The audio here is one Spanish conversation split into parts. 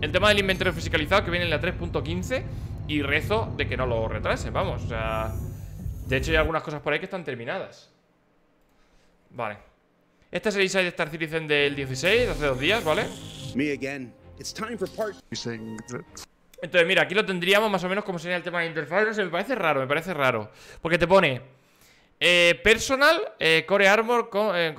El tema del inventario fiscalizado que viene en la 3.15 y rezo de que no lo retrasen, vamos, o sea... De hecho hay algunas cosas por ahí que están terminadas. Vale. Este es el Inside Star Citizen del 16, hace dos días, ¿vale? Entonces, mira, aquí lo tendríamos más o menos como sería el tema de interfaces me parece raro, me parece raro. Porque te pone eh, personal, eh, core armor, con eh,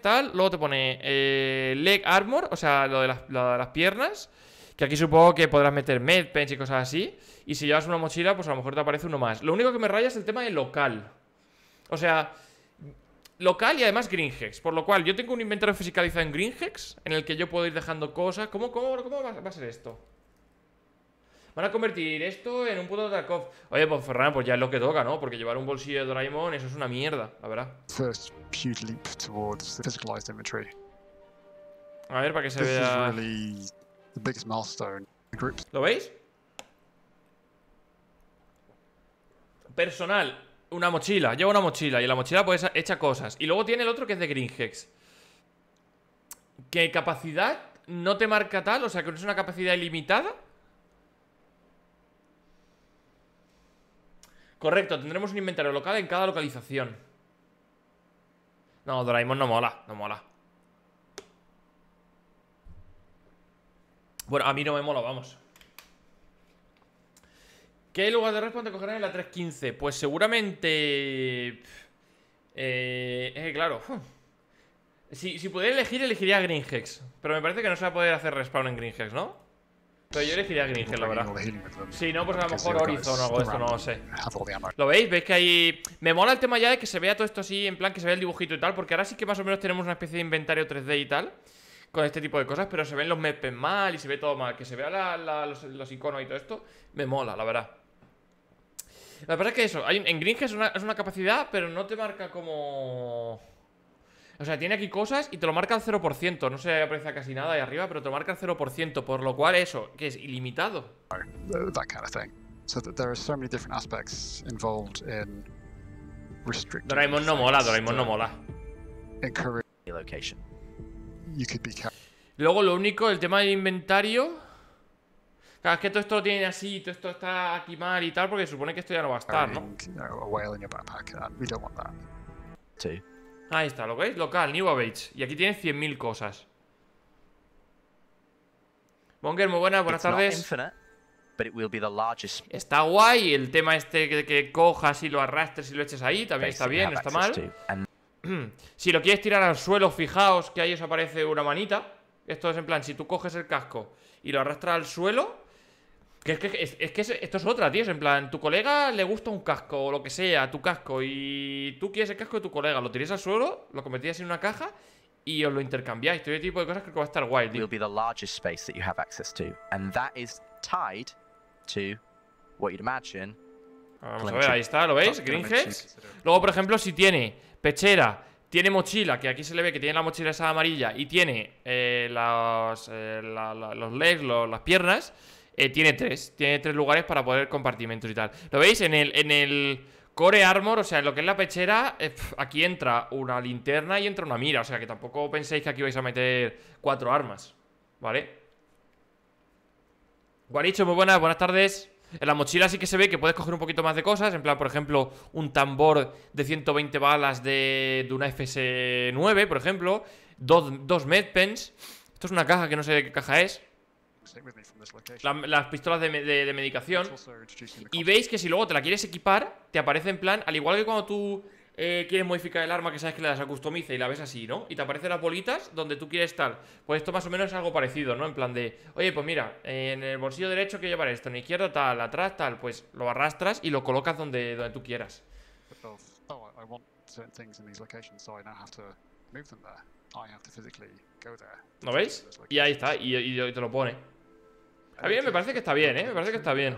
tal. Luego te pone leg armor, o sea, lo de las, lo de las piernas. Que aquí supongo que podrás meter medpens y cosas así. Y si llevas una mochila, pues a lo mejor te aparece uno más. Lo único que me raya es el tema de local. O sea, local y además Greenhex. Por lo cual, yo tengo un inventario fisicalizado en Greenhex, en el que yo puedo ir dejando cosas. ¿Cómo, cómo, cómo va, a ser esto? Van a convertir esto en un puto Tarkov. Oye, pues Ferran, pues ya es lo que toca, ¿no? Porque llevar un bolsillo de Doraemon, eso es una mierda, la verdad. A ver, para que se vea... ¿Lo veis? Personal, una mochila, lleva una mochila y la mochila pues echa cosas. Y luego tiene el otro que es de Green ¿Qué capacidad no te marca tal, o sea que no es una capacidad ilimitada. Correcto, tendremos un inventario local en cada localización. No, Doraemon no mola, no mola. Bueno, a mí no me mola, vamos. ¿Qué lugar de respawn te cogerán en la 315? Pues seguramente... Eh, eh, claro. Si, si, pudiera elegir, elegiría Green Hex. Pero me parece que no se va a poder hacer respawn en Green ¿no? Pero yo elegiría Green la verdad. Si no, pues a lo mejor Horizon o algo de esto, no lo sé. ¿Lo veis? ¿Veis que hay...? Me mola el tema ya de que se vea todo esto así, en plan que se vea el dibujito y tal, porque ahora sí que más o menos tenemos una especie de inventario 3D y tal con este tipo de cosas, pero se ven los mepes mal y se ve todo mal. Que se vean los, iconos y todo esto, me mola, la verdad. La verdad es que eso, en Gringe es una, es una capacidad, pero no te marca como... O sea, tiene aquí cosas y te lo marca al 0%. No se aprecia casi nada ahí arriba, pero te lo marca al 0%, por lo cual eso, que es ilimitado. Doraemon no mola, Doraemon no mola. Luego lo único, el tema del inventario. Claro, es que todo esto lo tienen así, todo esto está aquí mal y tal, porque supone que esto ya no va a estar, ¿no? Ahí está, ¿lo veis? Local, New Abage Y aquí tienes 100.000 cosas. Bonger, muy buenas, buenas tardes. está guay el tema este que, cojas y lo arrastres y lo eches ahí, también está bien, no está mal. si lo quieres tirar al suelo, fijaos que ahí os aparece una manita. Esto es en plan, si tú coges el casco y lo arrastras al suelo... es que, esto es otra, tío. en plan, tu colega le gusta un casco o lo que sea, tu casco, y tú quieres el casco de tu colega, lo tiras al suelo, lo convertías en una caja y os lo intercambiáis. Todo tipo de cosas que va a estar guay, tío. And tied to what Vamos a ver, ahí está, ¿lo veis? Gringes? Luego, por ejemplo, si tiene pechera, tiene mochila, que aquí se le ve que tiene la mochila esa amarilla y tiene eh, eh, los, legs, las piernas, eh, tiene tres. Tiene tres lugares para poder compartimentos y tal. ¿Lo veis? En el, en el core armor, o sea, en lo que es la pechera, aquí entra una linterna y entra una mira. O sea, que tampoco penséis que aquí vais a meter cuatro armas, ¿vale? Guaricho, muy buenas, buenas tardes. En la mochila sí que se ve que puedes coger un poquito más de cosas, en plan, por ejemplo, un tambor de 120 balas de, de una FS9, por ejemplo, dos, medpens. Esto es una caja que no sé qué caja es. las pistolas de medicación. Y veis que si luego te la quieres equipar, te aparece en plan, al igual que cuando tú eh, quieres modificar el arma, que sabes que la desacustomiza y la ves así, ¿no? Y te aparecen las bolitas donde tú quieres estar. Pues esto más o menos es algo parecido, ¿no? En plan de, oye, pues mira, eh, en el bolsillo derecho Que llevar esto, en el izquierdo tal, atrás tal, pues lo arrastras y lo colocas donde, donde tú quieras. ¿No veis? Y ahí está, y, y te lo pone. A mí me parece que está bien, ¿eh? Me parece que está bien.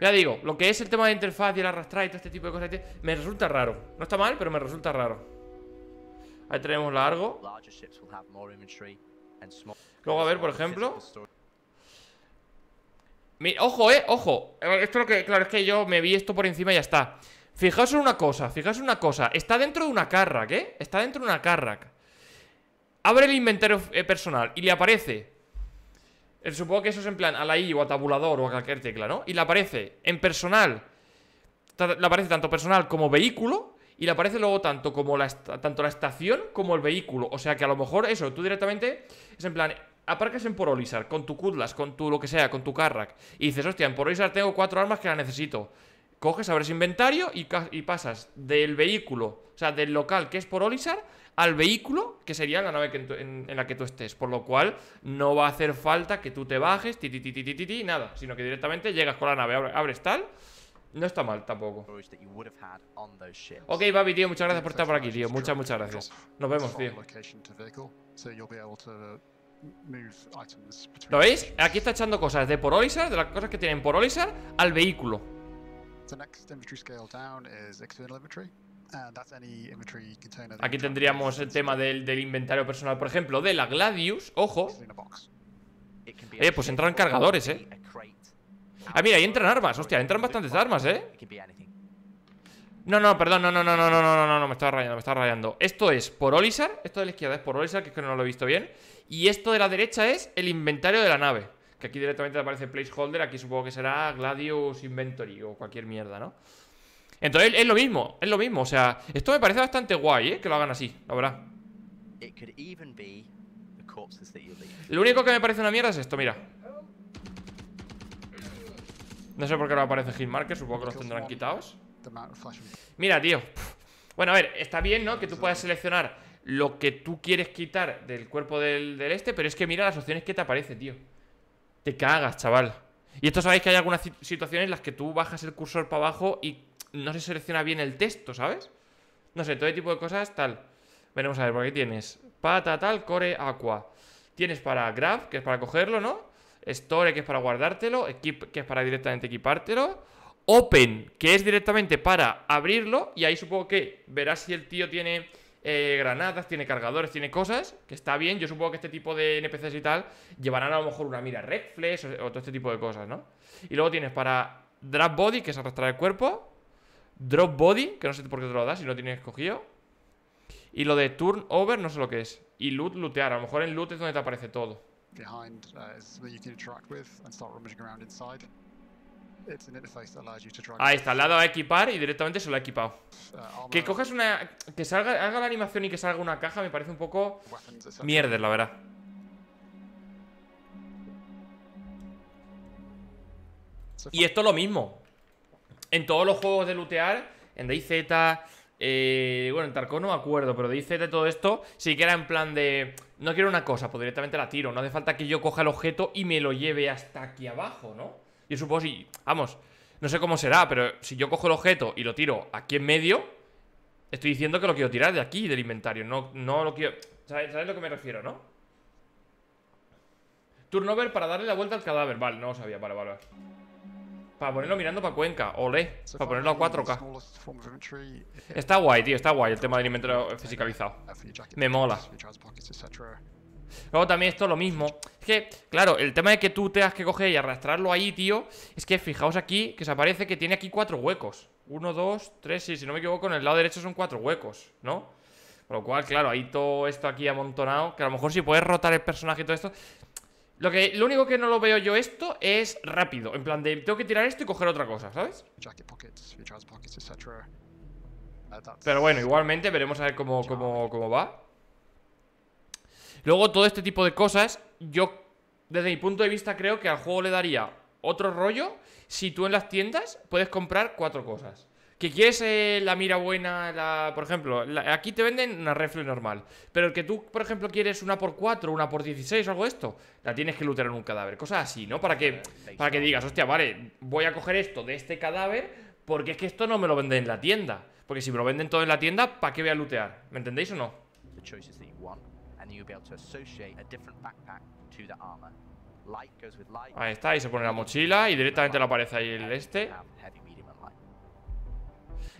Ya digo, lo que es el tema de interfaz y el arrastrar y todo este tipo de cosas, este, me resulta raro. No está mal, pero me resulta raro. Ahí tenemos largo. Luego, a ver, por ejemplo. ojo, eh, ojo. Esto lo que, claro, es que yo me vi esto por encima y ya está. Fijaos en una cosa, fijaos en una cosa. Está dentro de una carrack, ¿eh? Está dentro de una carrack. Abre el inventario eh, personal y le aparece eh, Supongo que eso es en plan a la I o a tabulador o a cualquier tecla, ¿no? Y le aparece en personal. Le aparece tanto personal como vehículo. Y le aparece luego tanto, como la, tanto la estación como el vehículo. O sea que a lo mejor eso, tú directamente es en plan. Aparcas en Porolizar con tu Kudlas, con tu lo que sea, con tu Carrack. Y dices, hostia, en Porolizar tengo cuatro armas que la necesito coges, abres inventario y, pasas del vehículo, o sea, del local que es por Olisar, al vehículo que sería la nave en, la que tú estés. Por lo cual, no va a hacer falta que tú te bajes, ti, ti, ti, nada, sino que directamente llegas con la nave, abres tal. No está mal tampoco. Ok, Babi, tío, muchas gracias por estar por aquí, tío. Muchas, muchas gracias. Nos vemos, tío. ¿Lo veis? Aquí está echando cosas de por Olisar, de las cosas que tienen por Olisar, al vehículo. Aquí tendríamos el tema del, inventario personal, por ejemplo, de la Gladius. Ojo. Eh, pues entran cargadores, eh. Ah, mira, ahí entran armas. Hostia, entran bastantes armas, eh. No, no, perdón, no, no, no, no, no, no, no, no, me estaba rayando, me estaba rayando. Esto es por Olisar, esto de la izquierda es por Olisar, que es que no lo he visto bien. Y esto de la derecha es el inventario de la nave que aquí directamente aparece placeholder, aquí supongo que será Gladius Inventory o cualquier mierda, ¿no? Entonces es lo mismo, es lo mismo, o sea, esto me parece bastante guay, ¿eh? Que lo hagan así, la verdad. Lo único que me parece una mierda es esto, mira. No sé por qué no aparece Hitmarker, supongo que los tendrán quitados. Mira, tío. Bueno, a ver, está bien, ¿no? Que tú puedas seleccionar lo que tú quieres quitar del cuerpo del, del este, pero es que mira las opciones que te aparece, tío. Te cagas, chaval. Y esto sabéis que hay algunas situaciones en las que tú bajas el cursor para abajo y no se selecciona bien el texto, ¿sabes? No sé, todo tipo de cosas, tal. Veremos a ver, por qué tienes pata, tal, core, aqua. Tienes para grab, que es para cogerlo, ¿no? Store, que es para guardártelo. Equip, que es para directamente equipártelo. Open, que es directamente para abrirlo. Y ahí supongo que verás si el tío tiene eh, granadas, tiene cargadores, tiene cosas, que está bien. Yo supongo que este tipo de NPCs y tal llevarán a lo mejor una mira reflex o, todo este tipo de cosas, ¿no? Y luego tienes para drop body, que es arrastrar el cuerpo. Drop body, que no sé por qué te lo das si no tienes escogido Y lo de turn over, no sé lo que es. Y loot, lootear. A lo mejor en loot es donde te aparece todo. Uh, you can with and start around inside. Ahí está, le ha dado a equipar y directamente se lo ha equipado. Uh, que cojas una... Que salga, haga la animación y que salga una caja me parece un poco... Mierder, la verdad. Y esto es lo mismo. En todos los juegos de lootear, en DayZ, eh, bueno, en Tarkov no me acuerdo, pero DayZ y todo esto, Si que en plan de... No quiero una cosa, pues directamente la tiro. No hace falta que yo coja el objeto y me lo lleve hasta aquí abajo, ¿no? Y supongo vamos, no sé cómo será, pero si yo cojo el objeto y lo tiro aquí en medio, estoy diciendo que lo quiero tirar de aquí, del inventario. No, no lo quiero... ¿Sabes, a lo que me refiero, no? Turnover para darle la vuelta al cadáver. Vale, no lo sabía. Vale, vale, Para ponerlo mirando para Cuenca. Olé. Para ponerlo a 4K. Está guay, tío. Está guay el tema del inventario fisicalizado. Me mola. Luego también esto lo mismo. Es que, claro, el tema de que tú tengas que coger y arrastrarlo ahí, tío, es que fijaos aquí que se aparece que tiene aquí cuatro huecos. Uno, dos, tres, sí, si no me equivoco, en el lado derecho son cuatro huecos, ¿no? Con lo cual, claro, ahí todo esto aquí amontonado, que a lo mejor si puedes rotar el personaje y todo esto... Lo, que, lo único que no lo veo yo esto es rápido, en plan de tengo que tirar esto y coger otra cosa, ¿sabes? Pero bueno, igualmente veremos a ver cómo, cómo, cómo va. Luego todo este tipo de cosas, yo desde mi punto de vista creo que al juego le daría otro rollo si tú en las tiendas puedes comprar cuatro cosas. Que quieres eh, la mira buena, la, por ejemplo, aquí te venden una refle normal. Pero el que tú, por ejemplo, quieres una por 4, una por 16 o algo de esto, la tienes que lootear en un cadáver. Cosas así, ¿no? Para que, para que digas, hostia, vale, voy a coger esto de este cadáver porque es que esto no me lo vende en la tienda. Porque si me lo venden todo en la tienda, ¿para qué voy a lootear? ¿Me entendéis o no? Ahí está, ahí se pone la mochila y directamente le aparece ahí el este.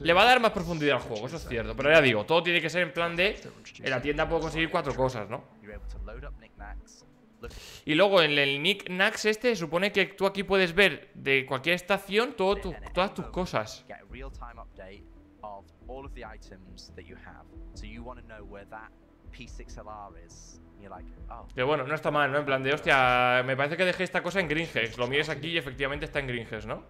Le va a dar más profundidad al juego, eso es cierto. Pero ya digo, todo tiene que ser en plan de... En la tienda puedo conseguir cuatro cosas, ¿no? Y luego en el Nick este supone que tú aquí puedes ver de cualquier estación todas tus cosas. Oh. Que bueno, no está mal, ¿no? En plan de, hostia, me parece que dejé esta cosa en Gringes Lo mires aquí y efectivamente está en Gringes, ¿no?